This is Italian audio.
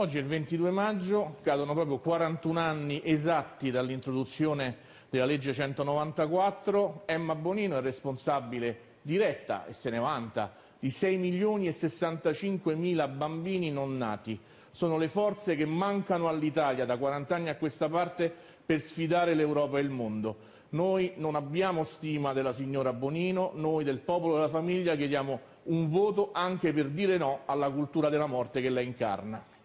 Oggi è il 22 maggio, cadono proprio 41 anni esatti dall'introduzione della legge 194. Emma Bonino è responsabile diretta e se ne vanta di 6 milioni e 65 mila bambini non nati. Sono le forze che mancano all'Italia da 40 anni a questa parte per sfidare l'Europa e il mondo. Noi non abbiamo stima della signora Bonino, noi del popolo della famiglia chiediamo un voto anche per dire no alla cultura della morte che la incarna.